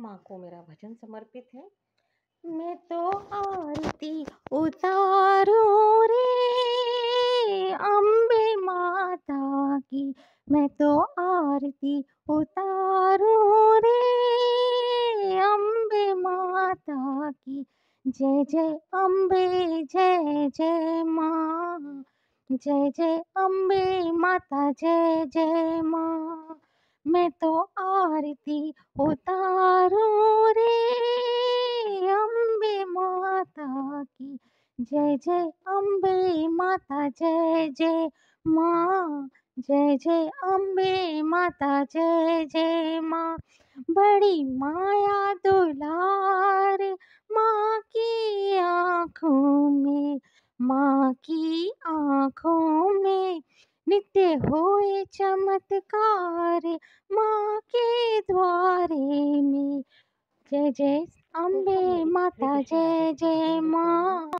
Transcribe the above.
माँ को मेरा भजन समर्पित है मैं तो आरती उतारूं रे अम्बे माता की मैं तो आरती उतारूं रे अम्बे माता की जय जय अम्बे जय जय माँ जय जय अम्बे माता जय जय माँ मैं तो आरती उतारो रे अम्बे माता की जय जय अम्बे माता जय जय माँ जय जय अम्बे माता जय जय माँ बड़ी माया दुलार माँ की आँखों में माँ की आँखों में नित्य होए चमत्कार द्वारे में जय जय अम्बे माता जय जय माँ